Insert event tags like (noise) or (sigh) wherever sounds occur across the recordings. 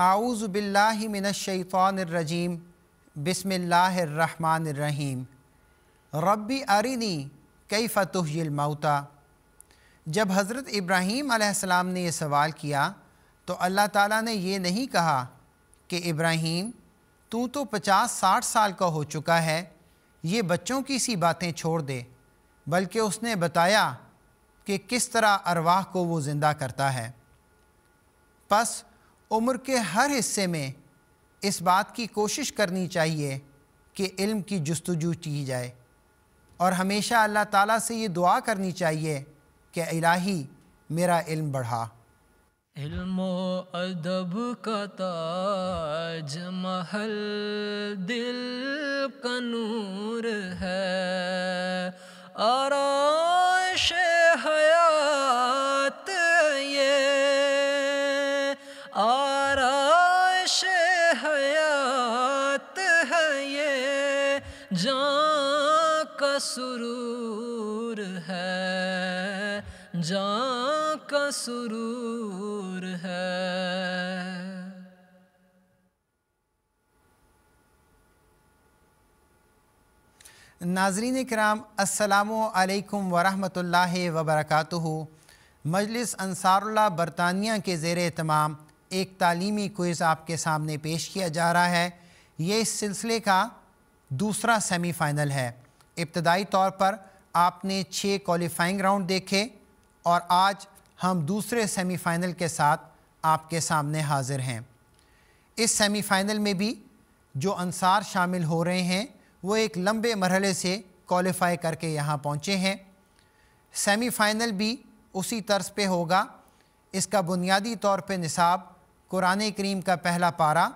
आऊज़बिल्लिमिनशैफ़ानरजीम रहीम रब्बी अरिनी कई फ़तुहलमौता जब हज़रत इब्राहीम आसमाम ने यह सवाल किया तो अल्लाह ताला ने यह नहीं कहा कि इब्राहीम तू तो पचास साठ साल का हो चुका है ये बच्चों की सी बातें छोड़ दे बल्कि उसने बताया कि किस तरह अरवाह को वो ज़िंदा करता है बस उम्र के हर हिस्से में इस बात की कोशिश करनी चाहिए कि इल्म की जस्तजू की जाए और हमेशा अल्लाह ताला से ये दुआ करनी चाहिए कि इलाही मेरा इल्म बढ़ा इल्म अदब का ताज महल दिल कनूर है आराश हया सुरूर है जहाँ का सुरूर है नाजरीन कराम असलकम वरहमल वबरक मजलिस अनसारुल्ला बरतानिया के ज़ेर तमाम एक तालीमी क्विज़ आपके सामने पेश किया जा रहा है ये इस सिलसिले का दूसरा सेमीफ़ाइनल है इब्तदाई तौर पर आपने छः क्वालिफाइंग राउंड देखे और आज हम दूसरे सेमीफाइनल के साथ आपके सामने हाजिर हैं इस सेमीफाइनल में भी जो अनसार शामिल हो रहे हैं वो एक लंबे मरहले से क्वालिफाई करके यहाँ पहुँचे हैं सेमीफाइनल भी उसी तर्ज पे होगा इसका बुनियादी तौर पे निसाब कुरान करीम का पहला पारा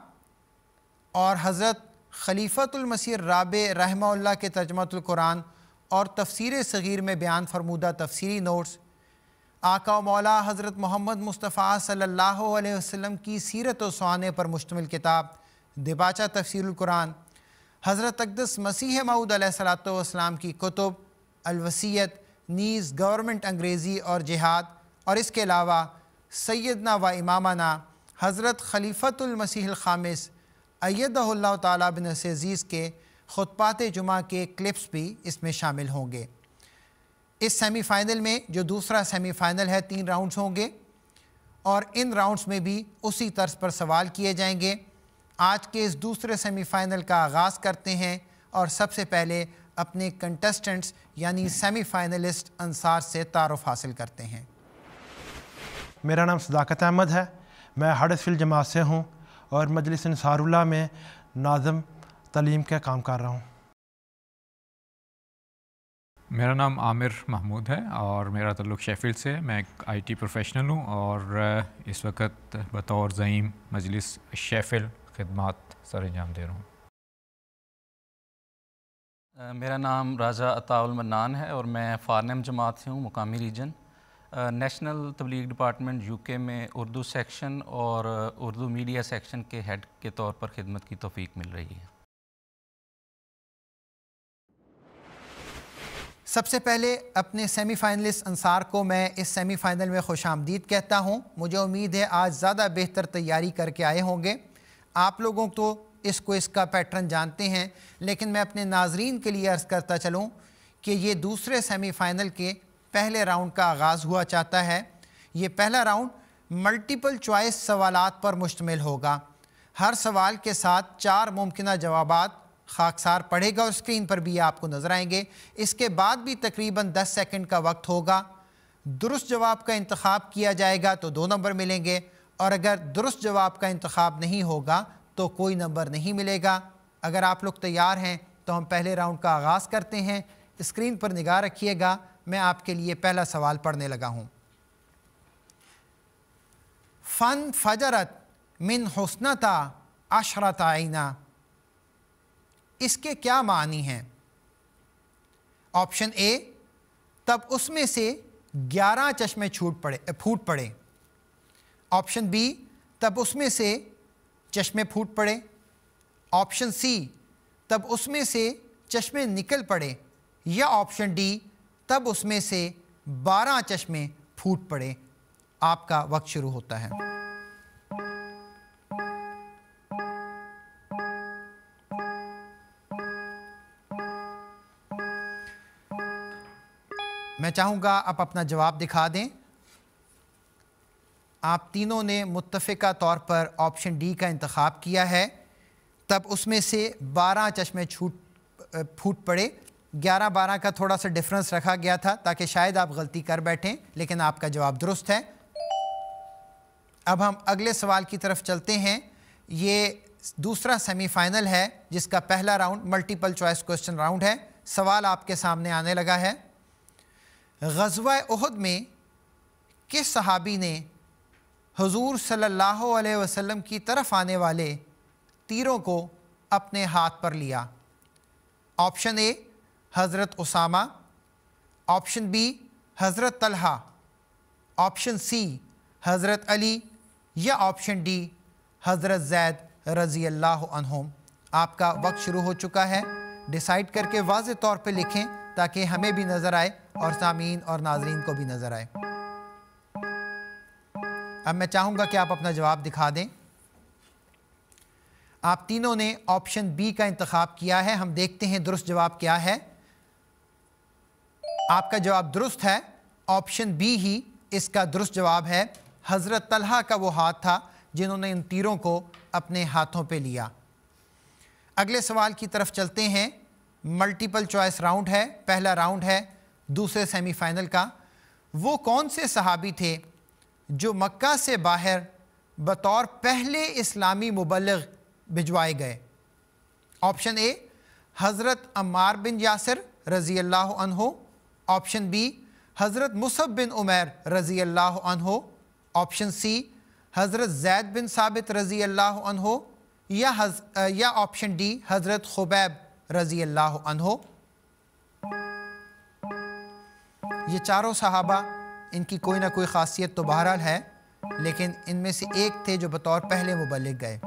और हज़रत खलीफ़तुलमसीह राब रहमा के तर्जमतुल्कुरान और तफसर सग़ीर में बयान फरमूदा तफसीरी नोट्स आका मौला हज़रत मोहम्मद मुस्तफ़ा सल्ला वसम की सीरत व पर मुश्तमिल किताब दिबाचा तफसरकुरान हज़रत अकदस मसीह मऊद सलाम की कुतुब अलवसीत नीज़ गवर्नमेंट अंग्रेज़ी और जिहाद और इसके अलावा सैदना व इमामाना हज़रत खलीफ़तुलमसीह ख़ामिस अयदल्ला बिन अजीज़ के खुतपात जुमा के क्लिप्स भी इसमें शामिल होंगे इस सेमीफ़ाइनल में जो दूसरा सेमीफ़ाइनल है तीन राउंड्स होंगे और इन राउंड्स में भी उसी तर्ज पर सवाल किए जाएंगे आज के इस दूसरे सेमीफ़ाइनल का आगाज़ करते हैं और सबसे पहले अपने कंटेस्टेंट्स यानी सेमीफ़ाइनलिस्ट अंसार से तारफ़ हासिल करते हैं मेरा नाम सदाकत अहमद है मैं हडसफिल जमात से हूँ और मजलिस नसारुल्ला में नाजम तलीम का काम कर रहा हूँ मेरा नाम आमिर महमूद है और मेरा तल्लु शेफिल से मैं एक आईटी प्रोफेशनल हूँ और इस वक्त बतौर ज़ईम मजलिस शेफिल खदमात सर अंजाम दे रहा हूँ मेरा नाम राजा अताउल मनान है और मैं फारनम जमात से हूँ मुकामी रीजन नेशनल तबलीग डिपार्टमेंट यूके में उर्दू सेक्शन और उर्दू मीडिया सेक्शन के हेड के तौर पर खिदमत की तोफीक मिल रही है सबसे पहले अपने सेमीफाइनलिस्ट अंसार को मैं इस सेमीफाइनल में खुश आमदीद कहता हूँ मुझे उम्मीद है आज ज़्यादा बेहतर तैयारी करके आए होंगे आप लोगों तो इसको इसका पैटर्न जानते हैं लेकिन मैं अपने नाजरीन के लिए अर्ज़ करता चलूँ कि ये दूसरे सेमीफाइनल के पहले राउंड का आगाज़ हुआ चाहता है ये पहला राउंड मल्टीपल चॉइस सवालत पर मुश्तमिल होगा हर सवाल के साथ चार मुमकिन जवाब खाकसार पढ़ेगा और स्क्रीन पर भी आपको नज़र आएंगे इसके बाद भी तकरीबन दस सेकेंड का वक्त होगा दुरुस्त जवाब का इंतखा किया जाएगा तो दो नंबर मिलेंगे और अगर दुरुस्त जवाब का इंतखा नहीं होगा तो कोई नंबर नहीं मिलेगा अगर आप लोग तैयार हैं तो हम पहले राउंड का आगाज़ करते हैं स्क्रीन पर निगाह रखिएगा मैं आपके लिए पहला सवाल पढ़ने लगा हूँ फ़न फजरत मिन हसनता अशरत आइना इसके क्या मानी हैं ऑप्शन ए तब उसमें से ग्यारह चश्मे छूट पड़े फूट पड़े ऑप्शन बी तब उसमें से चश्मे फूट पड़े ऑप्शन सी तब उसमें से चश्मे निकल पड़े या ऑप्शन डी तब उसमें से बारह चश्मे फूट पड़े आपका वक्त शुरू होता है मैं चाहूंगा आप अपना जवाब दिखा दें आप तीनों ने मुतफिका तौर पर ऑप्शन डी का इंतखा किया है तब उसमें से बारह चश्मे छूट फूट पड़े ग्यारह बारह का थोड़ा सा डिफरेंस रखा गया था ताकि शायद आप गलती कर बैठें लेकिन आपका जवाब दुरुस्त है अब हम अगले सवाल की तरफ चलते हैं ये दूसरा सेमीफाइनल है जिसका पहला round multiple choice question round है सवाल आपके सामने आने लगा है गजवा उहद में किस सहाबी ने हजूर सल्लल्लाहु अलैहि वसल्लम की तरफ आने वाले तीरों को अपने हाथ पर लिया ऑप्शन ए हज़रत उसामा ऑप्शन बी हज़रत तलहा ऑप्शन सी हज़रत अली या ऑप्शन डी हज़रत जैद रज़ी अल्लाह आपका वक्त शुरू हो चुका है डिसाइड करके वाज तौर पर लिखें ताकि हमें भी नज़र आए और सामीन और नाजरीन को भी नज़र आए अब मैं चाहूँगा कि आप अपना जवाब दिखा दें आप तीनों ने ऑप्शन बी का इंतखब किया है हम देखते हैं दुरुस्त जवाब क्या है आपका जवाब दुरुस्त है ऑप्शन बी ही इसका दुरुस्त जवाब है हज़रत तलहा का वो हाथ था जिन्होंने इन तीरों को अपने हाथों पे लिया अगले सवाल की तरफ चलते हैं मल्टीपल चॉइस राउंड है पहला राउंड है दूसरे सेमीफाइनल का वो कौन से सहाबी थे जो मक्का से बाहर बतौर पहले इस्लामी मुबलग भिजवाए गए ऑप्शन ए हज़रत अम्मार बिन यासर रज़ी अल्लाह अनहो ऑप्शन बी हज़रत मुसब बिन उमर रज़ी अल्लाह अनहो ऑप्शन सी हज़रत जैद बिन साबित रज़ी अल्लाह अनहो या हज, या ऑप्शन डी हज़रत खुबैब रज़ी अल्लाह अनहो ये चारों सहाबा इनकी कोई ना कोई खासियत तो बहरहाल है लेकिन इनमें से एक थे जो बतौर पहले मुबलिक गए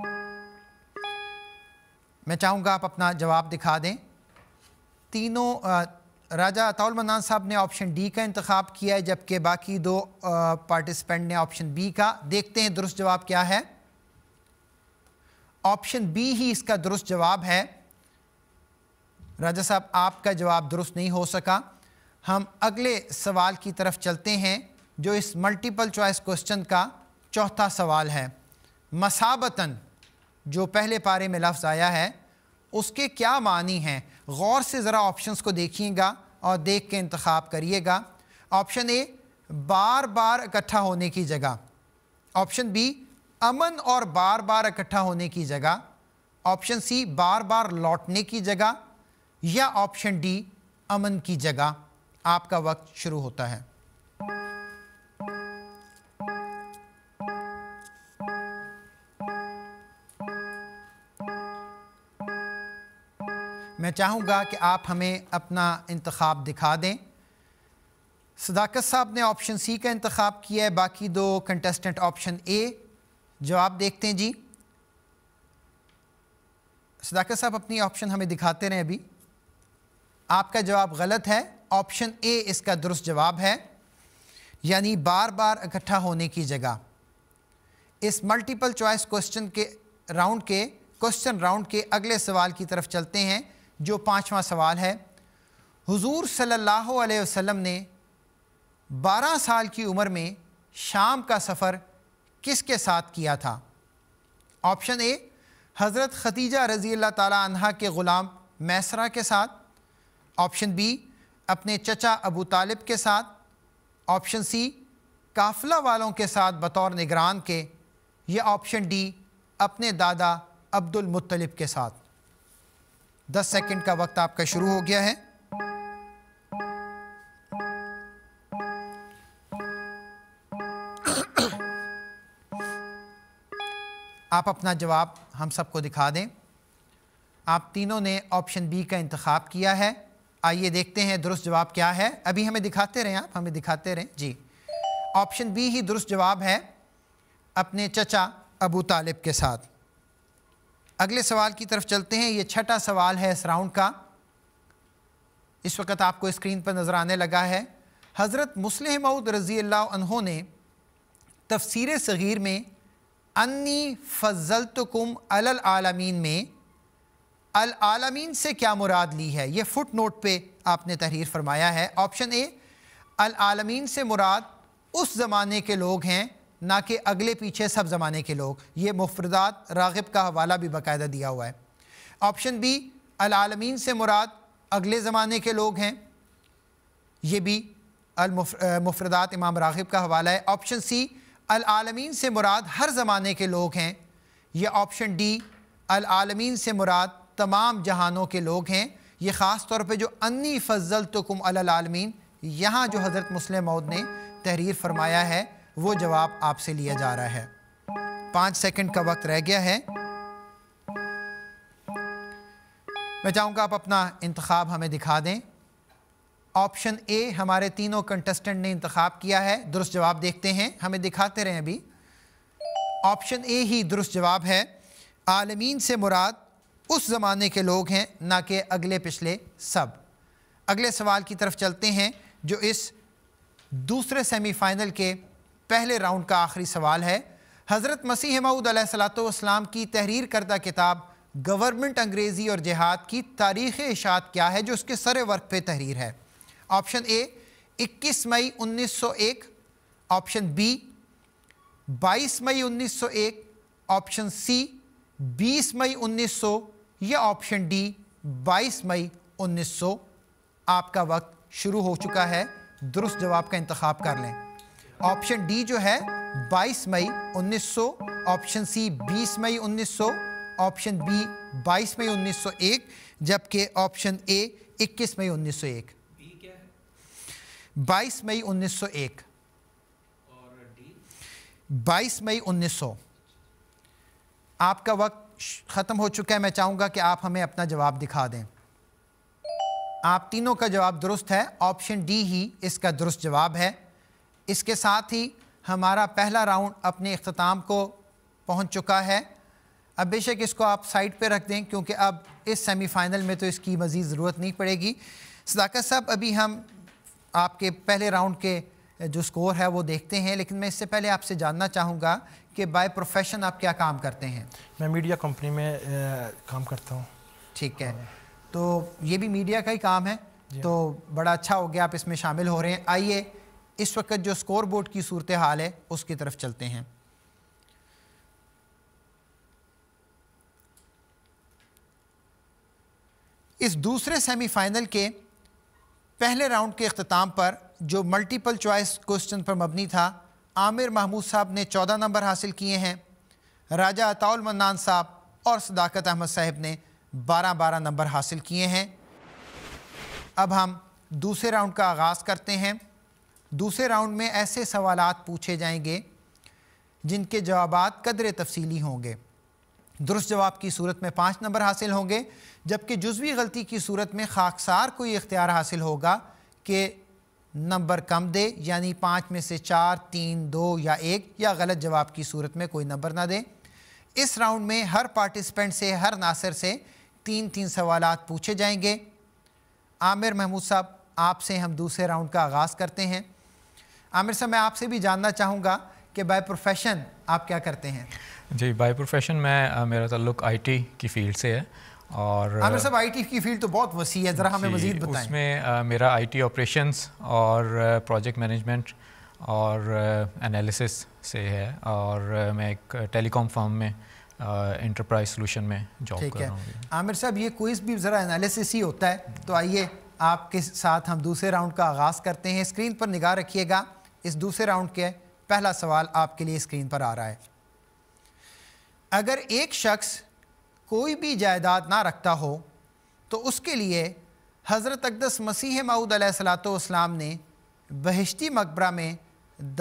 मैं चाहूँगा आप अपना जवाब दिखा दें तीनों राजा अताउल साहब ने ऑप्शन डी का इंतखब किया है जबकि बाकी दो पार्टिसिपेंट ने ऑप्शन बी का देखते हैं दुरुस्त जवाब क्या है ऑप्शन बी ही इसका दुरुस्त जवाब है राजा साहब आपका जवाब दुरुस्त नहीं हो सका हम अगले सवाल की तरफ चलते हैं जो इस मल्टीपल चॉइस क्वेश्चन का चौथा सवाल है मसाबतन जो पहले पारे में लफ्ज़ आया है उसके क्या मानी हैं गौर से ज़रा ऑप्शंस को देखिएगा और देख के इंतखब करिएगा ऑप्शन ए बार बार इकट्ठा होने की जगह ऑप्शन बी अमन और बार बार इकट्ठा होने की जगह ऑप्शन सी बार बार लौटने की जगह या ऑप्शन डी अमन की जगह आपका वक्त शुरू होता है मैं चाहूँगा कि आप हमें अपना इंतखब दिखा दें सदाकत साहब ने ऑप्शन सी का इंतखब किया है बाकी दो कंटेस्टेंट ऑप्शन ए जवाब देखते हैं जी सदाकत साहब अपनी ऑप्शन हमें दिखाते रहें अभी आपका जवाब गलत है ऑप्शन ए इसका दुरुस्त जवाब है यानी बार बार इकट्ठा होने की जगह इस मल्टीपल चॉइस क्वेश्चन के राउंड के क्वेश्चन राउंड के अगले सवाल की तरफ चलते हैं जो पाँचवा सवाल है हुजूर सल्लल्लाहु अलैहि वसल्लम ने 12 साल की उम्र में शाम का सफ़र किसके साथ किया था ऑप्शन ए हज़रत खतीजा रज़ी अल्लाह तहा के ग़ुलाम मैसरा के साथ ऑप्शन बी अपने चचा अबू तालिब के साथ ऑप्शन सी काफिला वालों के साथ बतौर निगरान के या ऑप्शन डी अपने दादा अब्दुल मुत्तलिब के साथ दस सेकंड का वक्त आपका शुरू हो गया है आप अपना जवाब हम सबको दिखा दें आप तीनों ने ऑप्शन बी का इंतखब किया है आइए देखते हैं दुरुस्त जवाब क्या है अभी हमें दिखाते रहें आप हमें दिखाते रहें जी ऑप्शन बी ही दुरुस्त जवाब है अपने चचा अबू तालिब के साथ अगले सवाल की तरफ चलते हैं ये छठा सवाल है इस राउंड का इस वक्त आपको स्क्रीन पर नज़र आने लगा है हज़रत मुस्लिम मऊद रज़ी अल्लाह ने तफसीर सग़ीर में अन्नी फजलतकुम अल आलमीन में अल आलमीन से क्या मुराद ली है ये फुट नोट पर आपने तहरीर फरमाया है ऑप्शन ए अल आलमीन से मुराद उस ज़माने के लोग हैं ना कि अगले पीछे सब ज़माने के लोग ये मुफरदात राग़ब का हवाला भी बाकायदा दिया हुआ है ऑप्शन बी अलालमीन से मुराद अगले ज़माने के लोग हैं ये भी मुफरदात इमाम रागब का हवाला है ऑप्शन सी अलमीन से मुराद हर ज़माने के लोग हैं ये ऑप्शन डी अलालमीन से मुराद तमाम जहानों के लोग हैं ये ख़ास तौर पर जो अन्नी फजल तो कुम अलमीन यहाँ जो हज़रत मुस्लिम मऊद ने तहरीर फरमाया है वो जवाब आपसे लिया जा रहा है पांच सेकंड का वक्त रह गया है मैं चाहूंगा आप अपना इंतखाब हमें दिखा दें ऑप्शन ए हमारे तीनों कंटेस्टेंट ने इंतखाब किया है दुरुस्त जवाब देखते हैं हमें दिखाते रहे अभी ऑप्शन ए ही दुरुस्त जवाब है आलमीन से मुराद उस ज़माने के लोग हैं ना कि अगले पिछले सब अगले सवाल की तरफ चलते हैं जो इस दूसरे सेमीफाइनल के पहले राउंड का आखिरी सवाल है हज़रत मसीह मऊद सलाम की तहरीर करदा किताब गवर्नमेंट अंग्रेज़ी और जिहाद की तारीख़ इशात क्या है जो उसके सर वर्क पे तहरीर है ऑप्शन ए 21 मई 1901 ऑप्शन बी 22 मई 1901 ऑप्शन सी 20 मई 1900 या ऑप्शन डी 22 मई 1900 आपका वक्त शुरू हो चुका है दुरुस्त जवाब का इंतखब कर लें ऑप्शन डी जो है 22 मई 1900 ऑप्शन सी 20 मई 1900 ऑप्शन बी 22 मई 1901 जबकि ऑप्शन ए 21 मई 1901 22 मई 1901 22 मई 1900 आपका वक्त ख़त्म हो चुका है मैं चाहूंगा कि आप हमें अपना जवाब दिखा दें आप तीनों का जवाब दुरुस्त है ऑप्शन डी ही इसका दुरुस्त जवाब है इसके साथ ही हमारा पहला राउंड अपने अख्ताम को पहुंच चुका है अब बेशक इसको आप साइड पे रख दें क्योंकि अब इस सेमीफाइनल में तो इसकी मज़ीद ज़रूरत नहीं पड़ेगी सदाकत साहब अभी हम आपके पहले राउंड के जो स्कोर है वो देखते हैं लेकिन मैं इससे पहले आपसे जानना चाहूँगा कि बाय प्रोफेशन आप क्या काम करते हैं मैं मीडिया कंपनी में आ, काम करता हूँ ठीक है हाँ। तो ये भी मीडिया का ही काम है तो बड़ा अच्छा हो गया आप इसमें शामिल हो रहे हैं आइए इस वक्त जो स्कोर बोर्ड की सूरत हाल है उसकी तरफ चलते हैं इस दूसरे सेमीफाइनल के पहले राउंड के अख्ताम पर जो मल्टीपल चॉइस क्वेश्चन पर मबनी था आमिर महमूद साहब ने चौदह नंबर हासिल किए हैं राजा अताउल मन्नान साहब और सदाकत अहमद साहब ने बारह बारह नंबर हासिल किए हैं अब हम दूसरे राउंड का आगाज़ करते हैं दूसरे राउंड में ऐसे सवाल पूछे जाएंगे जिनके जवाब कदर तफसीली होंगे दुरुस्त जवाब की सूरत में पाँच नंबर हासिल होंगे जबकि जुजवी गलती की सूरत में खाकसार को ये इख्तियार हासिल होगा कि नंबर कम दे यानी पाँच में से चार तीन दो या एक या गलत जवाब की सूरत में कोई नंबर ना दे इस राउंड में हर पार्टिसिपेंट से हर नासिर से तीन तीन सवाल पूछे जाएंगे आमिर महमूद साहब आपसे हम दूसरे राउंड का आगाज़ करते हैं आमिर साहब मैं आपसे भी जानना चाहूँगा कि बाय प्रोफेशन आप क्या करते हैं जी बाय प्रोफेशन मैं मेरा आई आईटी की फील्ड से है और आमिर साहब आईटी की फील्ड तो बहुत वसी है ज़रा हमें मज़ीद बताएं उसमें मेरा मेरा आईटी ऑपरेशंस और प्रोजेक्ट मैनेजमेंट और एनालिसिस से है और मैं एक टेलीकॉम फर्म में इंटरप्राइज सोलूशन में जॉब कर रहा हूँ आमिर साहब ये क्विज भी ज़रा एनालिसिस ही होता है तो आइए आपके साथ हम दूसरे राउंड का आगाज़ करते हैं स्क्रीन पर निगाह रखिएगा इस दूसरे राउंड के पहला सवाल आपके लिए स्क्रीन पर आ रहा है अगर एक शख्स कोई भी जायदाद ना रखता हो तो उसके लिए हज़रत अकदस मसीह माऊद सलाम ने बहिश्ती मकबरा में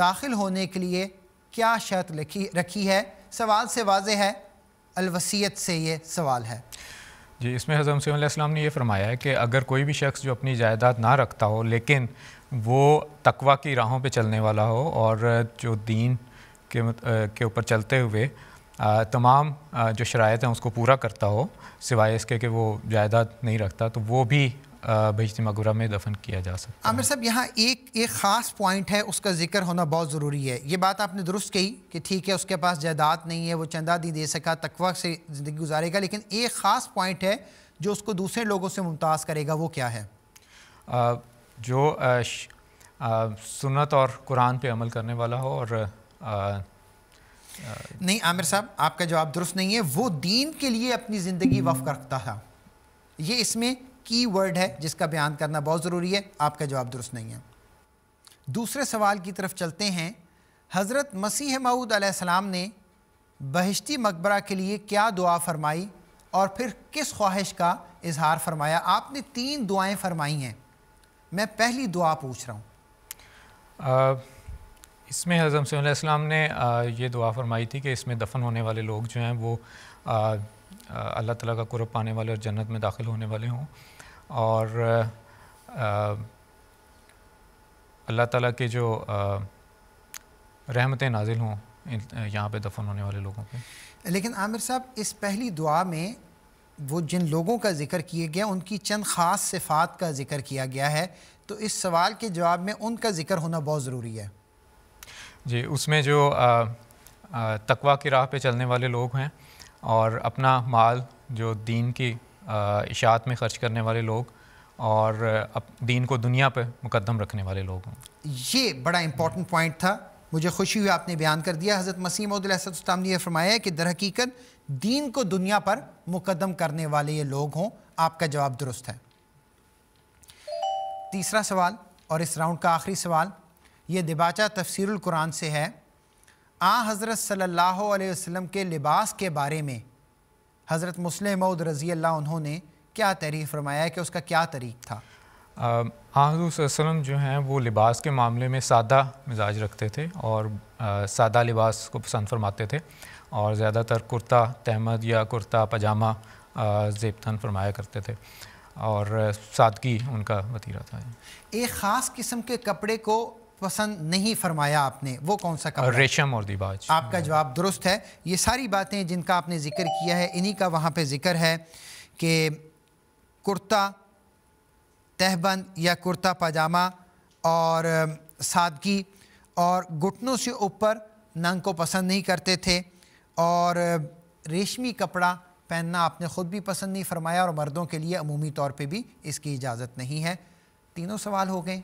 दाखिल होने के लिए क्या शर्त लिखी रखी है सवाल से वाज है अलवसीत से ये सवाल है जी इसमें हज़रत मसीम ने यह फरमाया है कि अगर कोई भी शख्स जो अपनी जायदाद ना रखता हो लेकिन वो तकवा की राहों पे चलने वाला हो और जो दीन के के ऊपर चलते हुए तमाम जो शरात हैं उसको पूरा करता हो सिवाय इसके कि वो जायदाद नहीं रखता तो वो भी बजती मगुरा में दफन किया जा सकता आमिर साहब यहाँ एक एक ख़ास पॉइंट है उसका जिक्र होना बहुत ज़रूरी है ये बात आपने दुरुस्त कही कि ठीक है उसके पास जायदाद नहीं है वो चंदा दी दे सका तकवा से ज़िंदगी गुजारेगा लेकिन एक ख़ास पॉइंट है जो उसको दूसरे लोगों से मुमताज़ करेगा वो क्या है जो सुनत और कुरान पे अमल करने वाला हो और आ, नहीं आमिर साहब आपका जवाब दुरुस्त नहीं है वो दीन के लिए अपनी ज़िंदगी वफ़ रखता था ये इसमें की वर्ड है जिसका बयान करना बहुत ज़रूरी है आपका जवाब दुरुस्त नहीं है दूसरे सवाल की तरफ चलते हैं हज़रत मसीह मऊद आसमाम ने बहिश्ती मकबरा के लिए क्या दुआ फरमाई और फिर किस ख्वाहिश का इजहार फरमाया आपने तीन दुआएं फरमाई हैं मैं पहली दुआ पूछ रहा हूँ इसमें हज़रत सलाम ने ये दुआ फरमाई थी कि इसमें दफन होने वाले लोग जो हैं वो अल्लाह ताला का कुरब पाने वाले और जन्नत में दाखिल होने वाले हों और अल्लाह ताला के जो रहमतें नाजिल हों यहाँ पे दफन होने वाले लोगों पे लेकिन आमिर साहब इस पहली दुआ में वो जिन लोगों का जिक्र किए गया उनकी चंद ख़ास सिफात का जिक्र किया गया है तो इस सवाल के जवाब में उनका जिक्र होना बहुत ज़रूरी है जी उसमें जो तकवा की राह पे चलने वाले लोग हैं और अपना माल जो दीन की इशात में खर्च करने वाले लोग और अप, दीन को दुनिया पर मुकदम रखने वाले लोग हैं ये बड़ा इम्पॉर्टेंट पॉइंट था मुझे खुशी हुई आपने बयान कर दिया हज़रत मसीम उदलाम ने फरमाया कि दरहकीकत दीन को दुनिया पर मुकदम करने वाले ये लोग हों आपका जवाब दुरुस्त है तीसरा सवाल और इस राउंड का आखिरी सवाल ये दिबाचा तफसरल कुरान से है आ हज़रत सल्लल्लाहु अलैहि वसल्लम के लिबास के बारे में हज़रत मुस्लिम मऊद रज़ी अल्लाह उन्होंने क्या तहरीर फरमाया है कि उसका क्या तरीक़ था आजूसम जो हैं वो लिबास के मामले में सादा मिजाज रखते थे और आ, सादा लिबास को पसंद फरमाते थे और ज़्यादातर कुर्ता तहमद या कुर्ता पजामा जेबतन फरमाया करते थे और सादगी उनका वतीरा था एक ख़ास किस्म के कपड़े को पसंद नहीं फरमाया आपने वो कौन सा कपड़ा रेशम और दिबाज आपका जवाब दुरुस्त है ये सारी बातें जिनका आपने जिक्र किया है इन्हीं का वहाँ पर जिक्र है कि कुर्ता तहबंद या कुर्ता पजामा और सादगी और घुटनों से ऊपर नंग को पसंद नहीं करते थे और रेशमी कपड़ा पहनना आपने ख़ुद भी पसंद नहीं फरमाया और मर्दों के लिए अमूमी तौर पे भी इसकी इजाज़त नहीं है तीनों सवाल हो गए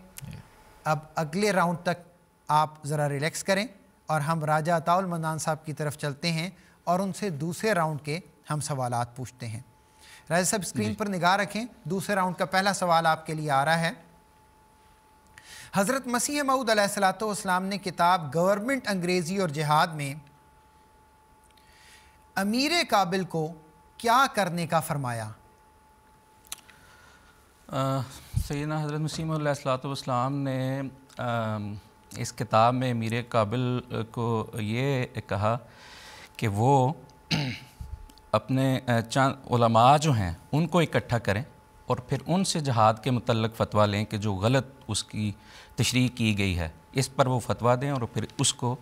अब अगले राउंड तक आप ज़रा रिलैक्स करें और हम राजा अताउल मंदान साहब की तरफ चलते हैं और उनसे दूसरे राउंड के हम सवाल पूछते हैं राजा साहब स्क्रीन पर निगाह रखें दूसरे राउंड का पहला सवाल आपके लिए आ रहा है हज़रत मसीह मऊद सलाम ने किताब गवर्नमेंट अंग्रेज़ी और जिहाद में अमीर काबिल को क्या करने का फरमाया सैदना हज़रत मसीम सलाम ने आ, इस किताब में अमीर काबिल को ये कहा कि वो अपने चंद उलमा जो हैं उनको इकट्ठा करें और फिर उनसे जहाद के मतलब फ़तवा लें कि जो गलत उसकी तशरी की गई है इस पर वो फतवा दें और फिर उसको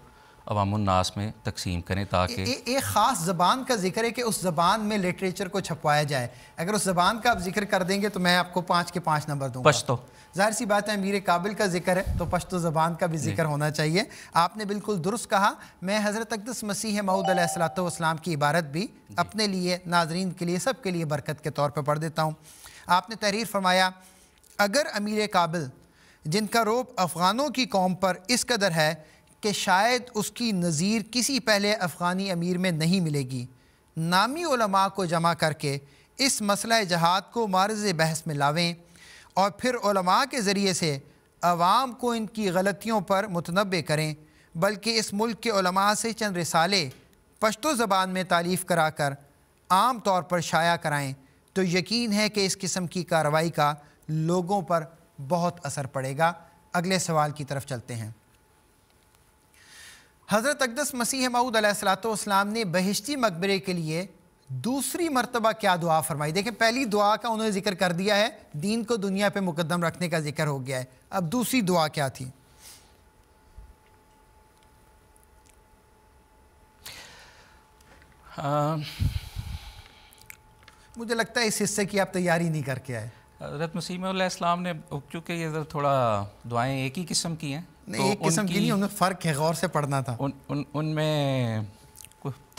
अवामनास में तकसीम करें ताकि एक ख़ास ज़बान का जिक्र है कि उस ज़बान में लिटरेचर को छपवाया जाए अगर उस ज़बान का आप जिक्र कर देंगे तो मैं आपको पाँच के पाँच नंबर दूँ पश्तो जाहिर सी बात है अमीर काबिल का जिक्र है तो पश्तो ज़बान का भी जिक्र होना चाहिए आपने बिल्कुल दुरुस्त कहा मैं हज़रत अकदस मसीह मऊदलाम की इबारत भी अपने लिए नाजरीन के लिए सब के लिए बरकत के तौर पर पढ़ देता हूँ आपने तहरीर फरमाया अगर अमीर काबिल जिनका रोब अफ़गानों की कौम पर इस कदर है कि शायद उसकी नज़ीर किसी पहले अफ़गानी अमीर में नहीं मिलेगी नामी को जमा करके इस मसला जहाद को मारज़ बहस में लावें और फिर उलमा के ज़रिए से आवाम को इनकी गलतियों पर मुतनबे करें बल्कि इस मुल्क के उलमा से चंद रिसाले पश्तो ज़बान में तालीफ़ करा कर आम तौर पर शाया कराएँ तो यकीन है कि इस किस्म की कार्रवाई का लोगों पर बहुत असर पड़ेगा अगले सवाल की तरफ चलते हैं हज़रत अकदस मसीह मऊद सलाम ने बहिश्ती मकबरे के लिए दूसरी मरतबा क्या दुआ फरमाई देखिए पहली दुआ का उन्होंने जिक्र कर दिया है दीन को दुनिया पे मुकदम रखने का जिक्र हो गया है अब दूसरी दुआ क्या थी आ, मुझे लगता है इस हिस्से की आप तैयारी नहीं करके आए हजरत मसीम ने क्योंकि ये थोड़ा दुआएं एक ही किस्म की हैं नहीं तो एक किस्म की नहीं उनमें फ़र्क है गौर से पढ़ना था उन उन उनमें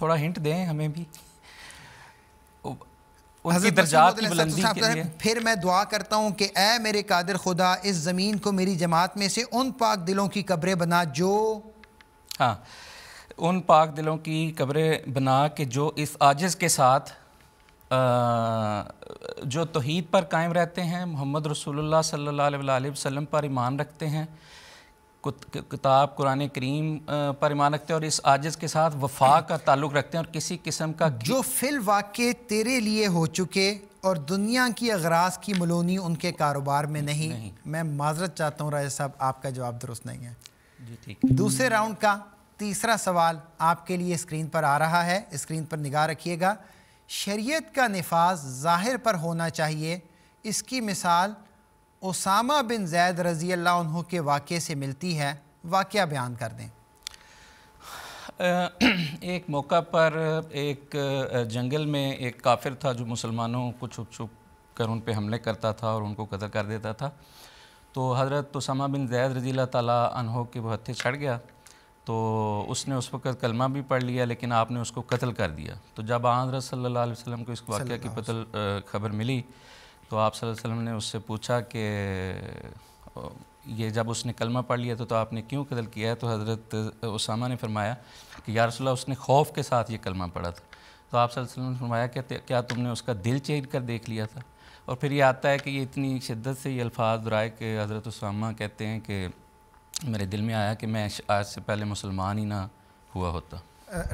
थोड़ा हिंट दें हमें भी फिर मैं दुआ करता हूँ कि ए मेरे कादिर खुदा इस ज़मीन को मेरी जमात में से उन पाक दिलों की कब्रें बना जो हाँ उन पाक दिलों की कब्रें बना के जो इस आजिज़ के साथ आ, जो तोहद पर कायम रहते हैं मोहम्मद रसूलुल्लाह सल्लल्लाहु अलैहि वसल्लम पर ईमान रखते हैं किताब कुरान करीम पर ईमान रखते हैं और इस आजिज़ के साथ वफा का ताल्लुक़ रखते हैं और किसी किस्म का जो फिल वाक़ तेरे लिए हो चुके और दुनिया की अगराज की मलोनी उनके कारोबार में नहीं, नहीं। मैं माजरत चाहता हूँ राजा साहब आपका जवाब दुरुस्त नहीं है जी ठीक दूसरे राउंड का तीसरा सवाल आपके लिए स्क्रीन पर आ रहा है स्क्रीन पर निगाह रखिएगा शरीयत का नफाज ज़ाहिर पर होना चाहिए इसकी मिसाल ओसामा बिन जैद रज़ी अल्लाह के वाक़े से मिलती है वाक़ बयान कर दें (clears throat) एक मौका पर एक जंगल में एक काफिर था जो मुसलमानों को छुप छुप कर उन पर हमले करता था और उनको कदर कर देता था तो हज़रत उसामा बिन जैद रजी तहों के हथे चढ़ गया तो उसने उस वक्त कलमा भी पढ़ लिया लेकिन आपने उसको कत्ल कर दिया तो जब हज़रत सल्ला वसम को इस वाक़ की पतल खबर मिली तो आप वसल्लम ने उससे पूछा कि ये जब उसने कलमा पढ़ लिया तो, तो आपने क्यों कदल किया है तो हज़रत उसामा ने फरमाया कि या रसोल्ला उसने खौफ के साथ ये कलमा पढ़ा था तो आप वसल्लम ने फरमाया कि क्या तुमने उसका दिल चेंज कर देख लिया था और फिर ये आता है कि ये इतनी शिद्दत से ये अल्फाज दुराए कि हज़रत उसामा कहते हैं कि मेरे दिल में आया कि मैं आज से पहले मुसलमान ही ना हुआ होता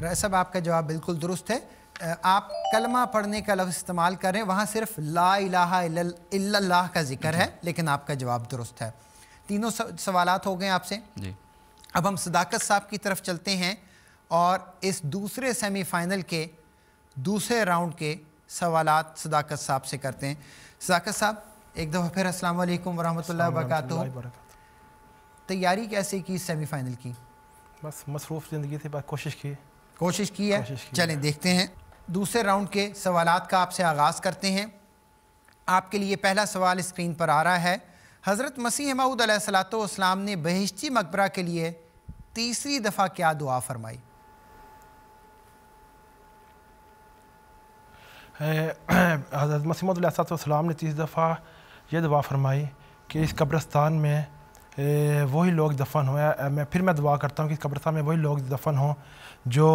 राय साहब आपका जवाब बिल्कुल दुरुस्त है आप कलमा पढ़ने का लफ्ज़ इस्तेमाल करें वहाँ सिर्फ ला इलाहा इल्लल्लाह का जिक्र है लेकिन आपका जवाब दुरुस्त है तीनों सवाल हो गए आपसे अब हम सदाकत साहब की तरफ चलते हैं और इस दूसरे सेमीफाइनल के दूसरे राउंड के सवाल सदाकत साहब से करते हैं सदाकत साहब एक दफ़ा फिर अस्सलाम वालेकुम वरहमतुल्लाह तैयारी कैसे की सेमीफाइनल की बस मसरूफ़ ज़िंदगी थी बस कोशिश की कोशिश की है चलें देखते हैं दूसरे राउंड के सवाल का आपसे आगाज़ करते हैं आपके लिए पहला सवाल स्क्रीन पर आ रहा है हज़रत मसीह महूद सलाम ने बहिश्ती मकबरा के लिए तीसरी दफ़ा क्या दुआ फरमाई (clears throat) हज़रत मसीह सलाम ने तीसरी दफ़ा यह दुआ फरमाई कि इस कब्रस्तान में वही लोग दफन हों मैं फिर मैं दुआ करता हूँ कि इस कब्रस्तान में वही लोग दफन हों जो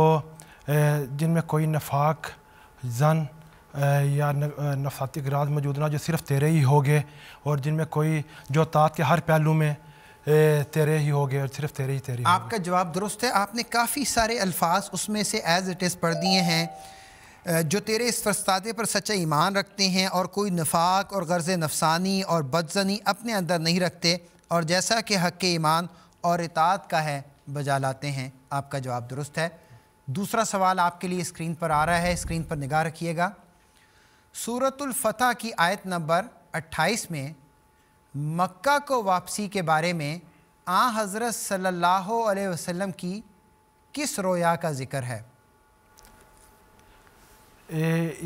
जिनमें कोई नफाक जन या नफसाती अगराज मौजूद ना जो सिर्फ तेरे ही हो गए और जिनमें कोई जो तात के हर पहलू में तेरे ही हो गए और सिर्फ तेरे ही तेरे आपका जवाब दुरुस्त है आपने काफ़ी सारे अल्फाज उसमें से एज़ इट इज़ पढ़ दिए हैं जो तेरे इस फरस्तादे पर सच्चा ईमान रखते हैं और कोई नफाक और गर्ज नफसानी और बदजनी अपने अंदर नहीं रखते और जैसा कि हक ईमान और इतात का है बजा लाते हैं आपका जवाब दुरुस्त है दूसरा सवाल आपके लिए स्क्रीन पर आ रहा है स्क्रीन पर निगाह रखिएगा फतह की आयत नंबर 28 में मक्का को वापसी के बारे में आ हज़रत सल्लल्लाहु अलैहि वसल्लम की किस रोया का ज़िक्र है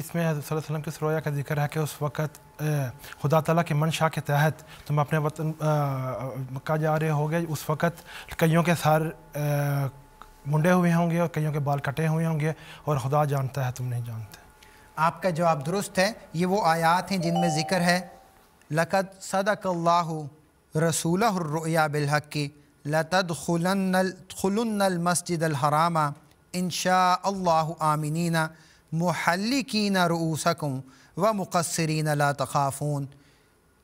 इसमें वसल्लम किस रोया का जिक्र है कि उस वक़्त खुदा तला के मनशा के तहत तुम अपने वतन मक्का जा रहे हो गए उस वक़्त कईयों के सार आ, मुंडे हुए होंगे और कईयों के बाल कटे हुए होंगे और खुदा जानता है तुम नहीं जानते आपका जवाब दुरुस्त है ये वो आयात हैं जिनमें ज़िक्र है लकद सदकल्ला रसूलया बिलहक़ी लतदल मस्जिद हरामा इनशा आमिनीना महल्लिकीना रऊसकुम व मुकसरीन ला तखाफून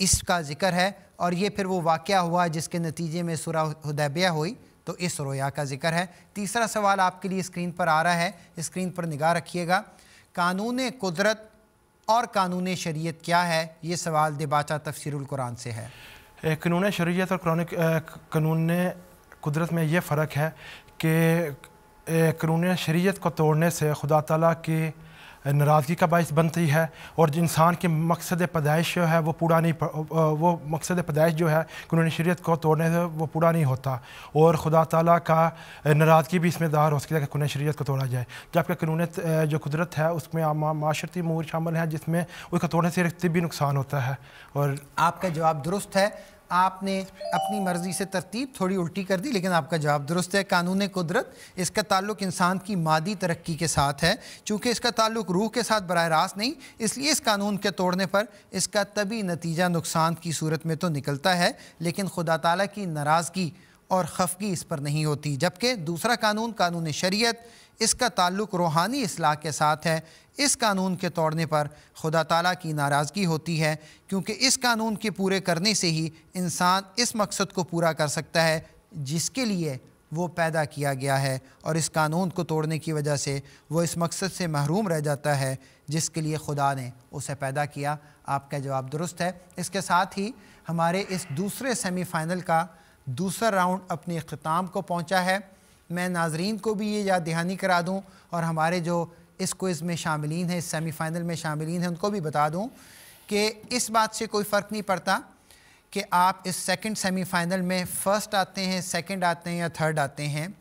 इसका ज़िक्र है और ये फिर वो वाक़ हुआ जिसके नतीजे में सुरह हुदैबिया हुई तो इस रोया का जिक्र है तीसरा सवाल आपके लिए स्क्रीन पर आ रहा है स्क्रीन पर निगाह रखिएगा कानून कुदरत और कानून शरीयत क्या है ये सवाल दिबाचा कुरान से है कानून शरीयत और कुरान कानून कुदरत में यह फ़र्क है कि कानून शरीयत को तोड़ने से खुदा तला की नाराज़गी का बायस बनती है और इंसान के मकसद पैदाइश जो है वो पूरा नहीं वो मकसद पैदाइश जो है कानून शरीत को तोड़ने से वो पूरा नहीं होता और खुदा तला का नाराज़गी भी इसमें दार हो सकती है कि कानून शरीत को तोड़ा जाए जबकि कानून जो कुदरत है उसमें माशरती मूर शामिल हैं जिसमें उसको तोड़ने से भी नुकसान होता है और आपका जवाब दुरुस्त है आपने अपनी मर्जी से तरतीब थोड़ी उल्टी कर दी लेकिन आपका जवाब दुरुस्त है कानून कुदरत इसका ताल्लुक इंसान की मादी तरक्की के साथ है चूँकि इसका ताल्लुक रूह के साथ बर रास्त नहीं इसलिए इस कानून के तोड़ने पर इसका तभी नतीजा नुकसान की सूरत में तो निकलता है लेकिन खुदा तला की नाराज़गी और खफगी इस पर नहीं होती जबकि दूसरा कानून कानून शरीय इसका ताल्लुक रूहानी असलाह के साथ है इस कानून के तोड़ने पर खुदा ताला की नाराज़गी होती है क्योंकि इस कानून के पूरे करने से ही इंसान इस मकसद को पूरा कर सकता है जिसके लिए वो पैदा किया गया है और इस कानून को तोड़ने की वजह से वो इस मकसद से महरूम रह जाता है जिसके लिए खुदा ने उसे पैदा किया आपका जवाब दुरुस्त है इसके साथ ही हमारे इस दूसरे सेमीफ़ाइनल का दूसरा राउंड अपने अख्ताम को पहुँचा है मैं नाजरीन को भी ये याद दहानी करा दूँ और हमारे जो इस क्विज़ में शामिलीन है इस सेमीफाइनल में शामिल हैं उनको भी बता दूँ कि इस बात से कोई फ़र्क नहीं पड़ता कि आप इस सेकंड सेमीफाइनल में फ़र्स्ट आते हैं सेकंड आते हैं या थर्ड आते हैं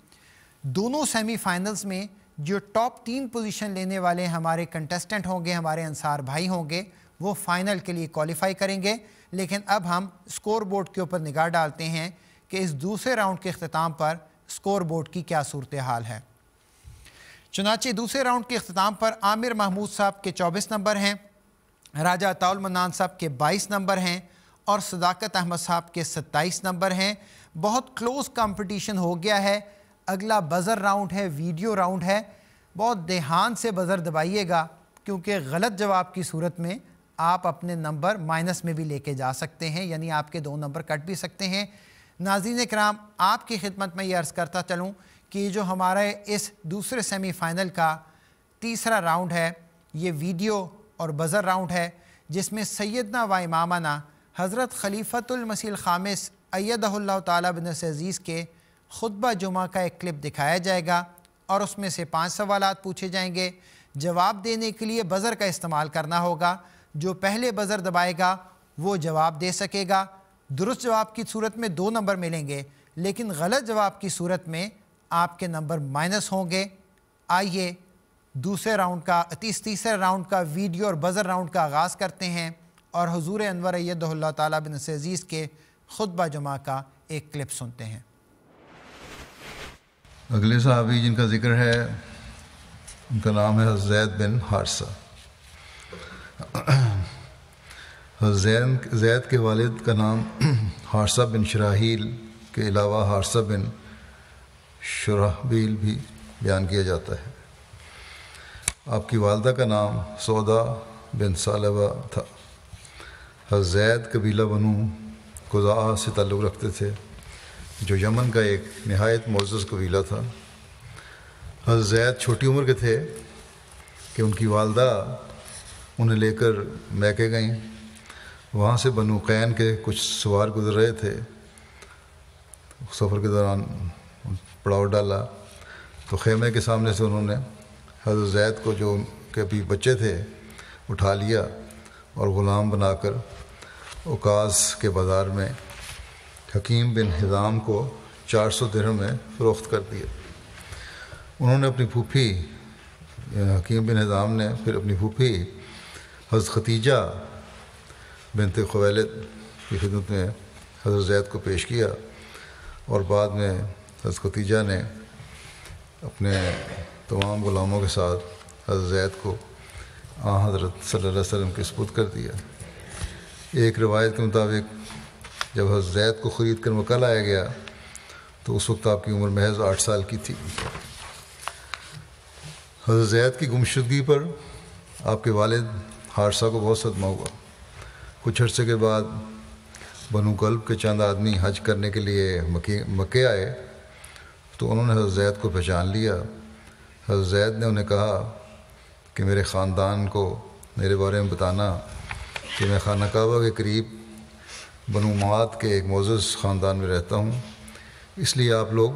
दोनों सेमीफाइनल्स में जो टॉप तीन पोजीशन लेने वाले हमारे कंटेस्टेंट होंगे हमारे अनसार भाई होंगे वो फाइनल के लिए क्वालिफाई करेंगे लेकिन अब हम स्कोर बोर्ड के ऊपर निगाह डालते हैं कि इस दूसरे राउंड के अख्ताम पर स्कोर बोर्ड की क्या सूरत हाल है चुनाचे दूसरे राउंड के अख्ताम पर आमिर महमूद साहब के चौबीस नंबर हैं राजा अताउल मनान साहब के बाईस नंबर हैं और सदाकत अहमद साहब के सत्ताईस नंबर हैं बहुत क्लोज कंपटीशन हो गया है अगला बज़र राउंड है वीडियो राउंड है बहुत देहान से बज़र दबाइएगा क्योंकि गलत जवाब की सूरत में आप अपने नंबर माइनस में भी लेके जा सकते हैं यानी आपके दो नंबर कट भी सकते हैं नाजीन कराम आपकी खिदमत में ये अर्ज़ करता चलूँ कि जो हमारे इस दूसरे सेमीफ़ाइनल का तीसरा राउंड है ये वीडियो और बज़र राउंड है जिसमें सैदना व इमामाना हज़रत खलीफ़तुलमसील ख़ामिस अयदल्ला तबन अज़ीज़ के खुतबा जुमा का एक क्लिप दिखाया जाएगा और उसमें से पाँच सवाल पूछे जाएंगे जवाब देने के लिए बज़र का इस्तेमाल करना होगा जो पहले बज़र दबाएगा वो जवाब दे सकेगा दुरुस्त जवाब की सूरत में दो नंबर मिलेंगे लेकिन गलत जवाब की सूरत में आपके नंबर माइनस होंगे आइए दूसरे राउंड का तीस तीसरे राउंड का वीडियो और बज़र राउंड का आगाज़ करते हैं और हजूर अनवर अयदल्ला तबिन अज़ीज़ के खुतबा जुमा का एक क्लिप सुनते हैं अगले सहाबी जिनका जिक्र है उनका नाम है जैद बिन हारसा जैन जैद के वालिद का नाम (clears throat) हारसा बिन शराहील के अलावा हारसा बिन शराहबील भी बयान किया जाता है आपकी वालदा का नाम सौदा बिन सालबा था हजैद कबीला बनू कुजा से ताल्लुक़ रखते थे जो यमन का एक नहायत मोज़ कबीला था हजैद छोटी उम्र के थे कि उनकी वालदा उन्हें लेकर मैके गई वहाँ से बनु कैन के कुछ सवार गुजर रहे थे सफ़र के दौरान पड़ाव डाला तो खेमे के सामने से उन्होंने हजरत जैद को जो के अभी बच्चे थे उठा लिया और ग़ुलाम बनाकर उकास के बाज़ार में हकीम बिन हिज़ाम को 400 सौ दिरहम में फ़रोख्त कर दिए उन्होंने अपनी फूफी हकीम बिन हिज़ाम ने फिर अपनी फूफी हज़ खतीजा बिनत खवैलत की खिदमत में हज़रत जैद को पेश किया और बाद में हज़रत खतीजा ने अपने तमाम ग़ुलामों के साथ हज़रत जैद को आ हज़रत सल्ला वसम के सपूत कर दिया एक रिवायत के मुताबिक जब हज़रत जैद को ख़रीद कर मक्का लाया गया तो उस वक्त आपकी उम्र महज आठ साल की थी हज़रत जैद की गुमशुदगी पर आपके वालिद हादसा को बहुत सदमा हुआ कुछ अरसे के बाद बनु कल्ब के चंद आदमी हज करने के लिए मक्के मके आए तो उन्होंने हजरत जैद को पहचान लिया हजरत जैद ने उन्हें कहा कि मेरे ख़ानदान को मेरे बारे में बताना कि मैं खाना कहवा के करीब बनु मात के एक मोज़ ख़ानदान में रहता हूँ इसलिए आप लोग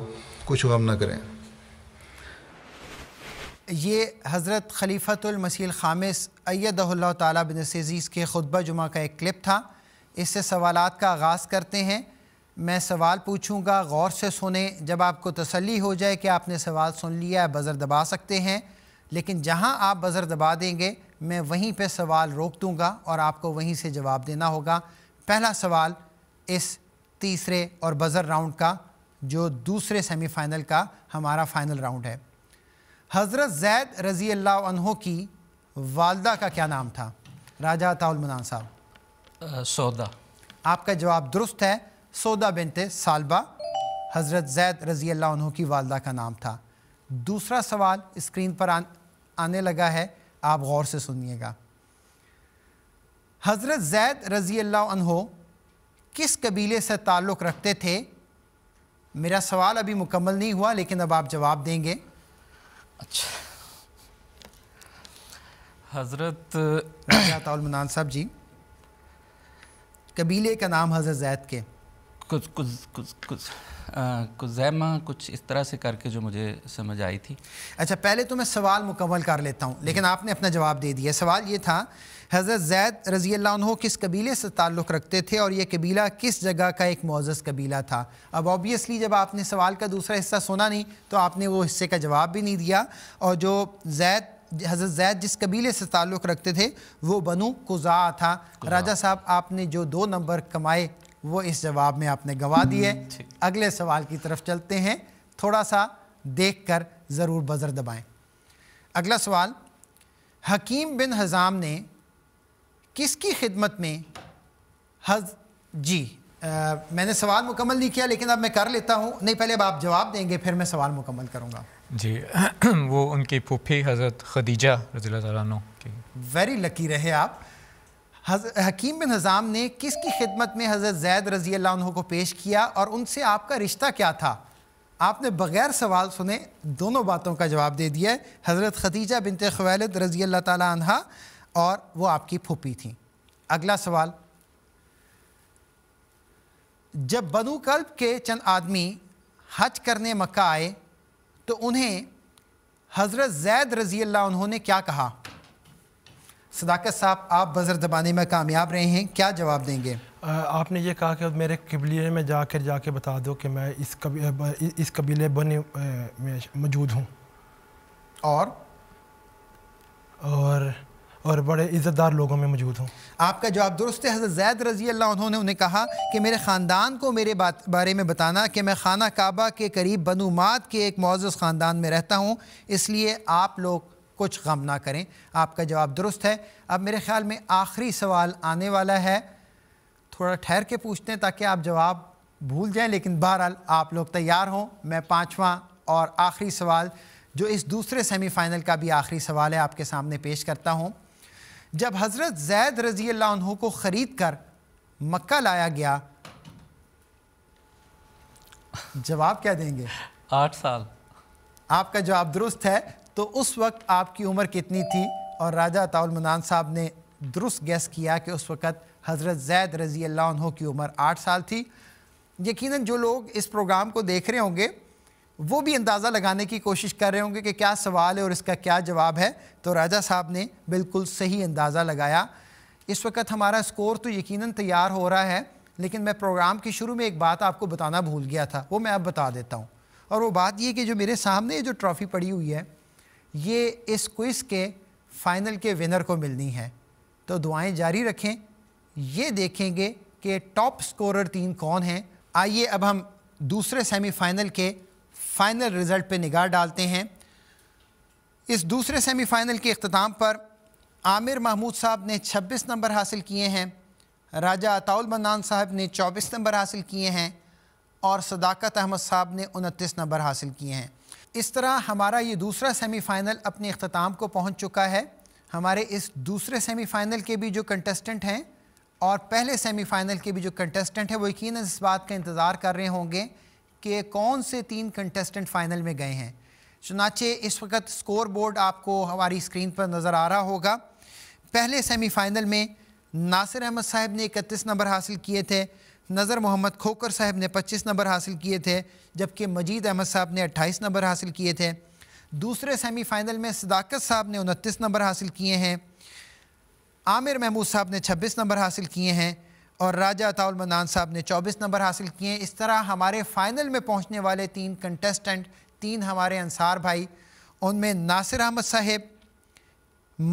कुछ गम ना करें ये हज़रत खलीफ़तुलमसील ख़ामिस अयदल्ला बिन सज़ीज़ के ख़ुतबा जुमा का एक क्लिप था इससे सवालात का आगाज़ करते हैं मैं सवाल पूछूंगा गौर से सुने जब आपको तसल्ली हो जाए कि आपने सवाल सुन लिया है बज़र दबा सकते हैं लेकिन जहां आप बज़र दबा देंगे मैं वहीं पे सवाल रोक दूंगा और आपको वहीं से जवाब देना होगा पहला सवाल इस तीसरे और बज़र राउंड का जो दूसरे सेमीफ़ाइनल का हमारा फ़ाइनल राउंड है हज़रत जैद रज़ी अल्लाह की वालदा का क्या नाम था राजा ताउलमनान साहब सौदा आपका जवाब दुरुस्त है सौदा बिनते सालबा हज़रत जैद रज़ी अल्लाह की वालदा का नाम था दूसरा सवाल स्क्रीन पर आ, आने लगा है आप गौर से सुनिएगा हज़रत जैद रज़ी अल्लाह किस कबीले से ताल्लुक़ रखते थे मेरा सवाल अभी मुकम्मल नहीं हुआ लेकिन अब आप जवाब देंगे अच्छा हज़रत मनान साहब जी कबीले का नाम हज़रत जैद के कुछ कुछ कुछ कुछ आ, कुछ जैमा कुछ इस तरह से करके जो मुझे समझ आई थी अच्छा पहले तो मैं सवाल मुकम्मल कर लेता हूँ लेकिन आपने अपना जवाब दे दिया सवाल ये था हज़रत जैद रज़ी अल्लाह किस कबीले से ताल्लुक़ रखते थे और ये कबीला किस जगह का एक मोज़ कबीला था अब ऑबियसली जब आपने सवाल का दूसरा हिस्सा सुना नहीं तो आपने वो हिस्से का जवाब भी नहीं दिया और जो जैद हज़रत जैद जिस कबीले से ताल्लुक़ रखते थे वो बनु कुज़ा था राजा साहब आपने जो दो नंबर कमाए वो इस जवाब में आपने गवा दिए अगले सवाल की तरफ चलते हैं थोड़ा सा देख कर ज़रूर बज़र दबाएं अगला सवाल हकीम बिन हज़ाम ने किसकी खिदमत में हज जी आ, मैंने सवाल मुकम्मल नहीं किया लेकिन अब मैं कर लेता हूँ नहीं पहले अब आप जवाब देंगे फिर मैं सवाल मुकम्मल करूँगा जी (clears throat) वो उनकी फूफी हज़रत खदीजा रजील की वेरी लकी रहे आप हकीम बिन हज़ाम ने किसकी खिदमत में हज़रत जैद रज़ी अल्लाह को पेश किया और उनसे आपका रिश्ता क्या था आपने बग़ैर सवाल सुने दोनों बातों का जवाब दे दिया हज़रत खदीजा बिन खवैलद रज़ी अल्लाह तहा और वो आपकी फूपी थी अगला सवाल जब बनुकल्प कल्ब के चंद आदमी हज करने मक्का आए तो उन्हें हज़रत जैद रज़ी अल्लाह उन्होंने क्या कहा सदाकत साहब आप बजर दबाने में कामयाब रहे हैं क्या जवाब देंगे आपने ये कहा कि मेरे कबीले में जाकर जाके बता दो कि मैं इस कबीले इस कबीले बने में मौजूद हूँ और और और बड़े इज़्ज़तदार लोगों में मौजूद हूँ आपका जवाब दुरुस्त है हज़रत जैद रजी अल्लाह उन्होंने उन्हें कहा कि मेरे ख़ानदान को मेरे बात बारे में बताना कि मैं खाना काबा के करीब बनुमात के एक मोज़ ख़ानदान में रहता हूँ इसलिए आप लोग कुछ गम ना करें आपका जवाब दुरुस्त है अब मेरे ख्याल में आखिरी सवाल आने वाला है थोड़ा ठहर के पूछते हैं ताकि आप जवाब भूल जाएं लेकिन बहरहाल आप लोग तैयार हों मैं पांचवा और आखिरी सवाल जो इस दूसरे सेमीफाइनल का भी आखिरी सवाल है आपके सामने पेश करता हूं जब हज़रत जैद रजी अल्लाह को ख़रीद कर मक्का लाया गया जवाब क्या देंगे आठ साल आपका जवाब दुरुस्त है तो उस वक्त आपकी उम्र कितनी थी और राजा ताउलमनान साहब ने दुरुस्त गैस किया कि उस वक़्त हज़रत जैद रज़ी अल्लाह की उम्र आठ साल थी यकीनन जो लोग इस प्रोग्राम को देख रहे होंगे वो भी अंदाज़ा लगाने की कोशिश कर रहे होंगे कि क्या सवाल है और इसका क्या जवाब है तो राजा साहब ने बिल्कुल सही अंदाज़ा लगाया इस वक्त हमारा स्कोर तो यकीनन तैयार हो रहा है लेकिन मैं प्रोग्राम के शुरू में एक बात आपको बताना भूल गया था वो मैं अब बता देता हूँ और वो बात ये कि जो मेरे सामने जो ट्रॉफ़ी पड़ी हुई है ये इस क्विज़ के फाइनल के विनर को मिलनी है तो दुआएं जारी रखें ये देखेंगे कि टॉप स्कोरर तीन कौन हैं आइए अब हम दूसरे सेमीफाइनल के फाइनल रिज़ल्ट पे निगाह डालते हैं इस दूसरे सेमीफाइनल के अख्ताम पर आमिर महमूद साहब ने 26 नंबर हासिल किए हैं राजा अताउल मनान साहब ने 24 नंबर हासिल किए हैं और सदाकत अहमद साहब ने 29 नंबर हासिल किए हैं इस तरह हमारा ये दूसरा सेमीफाइनल अपने अख्ताम को पहुंच चुका है हमारे इस दूसरे सेमीफाइनल के भी जो कंटेस्टेंट हैं और पहले सेमीफाइनल के भी जो कंटेस्टेंट हैं वो यकीन इस बात का इंतज़ार कर रहे होंगे कि कौन से तीन कंटेस्टेंट फ़ाइनल में गए हैं चुनाचे इस वक्त स्कोर बोर्ड आपको हमारी स्क्रीन पर नज़र आ रहा होगा पहले सेमीफाइनल में नासिर अहमद साहब ने इकतीस नंबर हासिल किए थे नज़र मोहम्मद खोकर साहब ने 25 नंबर हासिल किए थे जबकि मजीद अहमद साहब ने 28 नंबर हासिल किए थे दूसरे सेमीफाइनल में सदाकत साहब ने उनतीस नंबर हासिल किए हैं आमिर महमूद साहब ने 26 नंबर हासिल किए हैं और राजा अताउलमनान साहब ने 24 नंबर हासिल किए हैं इस तरह हमारे फ़ाइनल में पहुँचने वाले तीन कंटेस्टेंट तीन हमारे अनसार भाई उनमें नासिर अहमद साहेब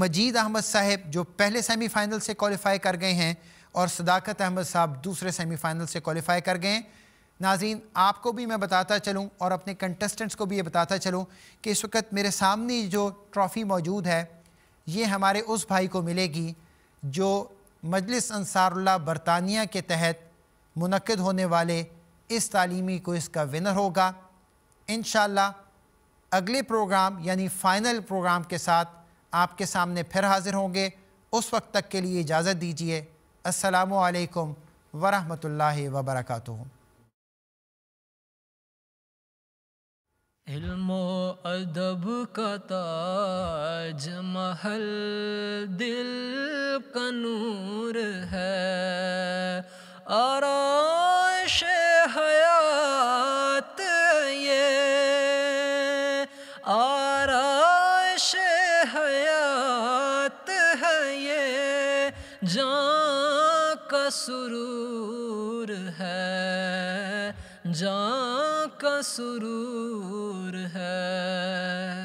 मजीद अहमद साहेब जो पहले सेमीफाइनल से क्वालिफाई कर गए हैं और सदाकत अहमद साहब दूसरे सेमीफाइनल से क्वालिफाई कर गए नाजीन आपको भी मैं बताता चलूँ और अपने कंटेस्टेंट्स को भी ये बताता चलूँ कि इस वक्त मेरे सामने जो ट्रॉफ़ी मौजूद है ये हमारे उस भाई को मिलेगी जो मजलिस अंसारुल्ला बरतानिया के तहत मनद होने वाले इस तालीमी को इसका विनर होगा इन अगले प्रोग्राम यानी फ़ाइनल प्रोग्राम के साथ आपके सामने फिर हाज़िर होंगे उस वक्त तक के लिए इजाज़त दीजिए असलकम वरहमल वबरक इल्मो अदब का महल दिल कनूर है आराम सुरूर है जा का सुरूर है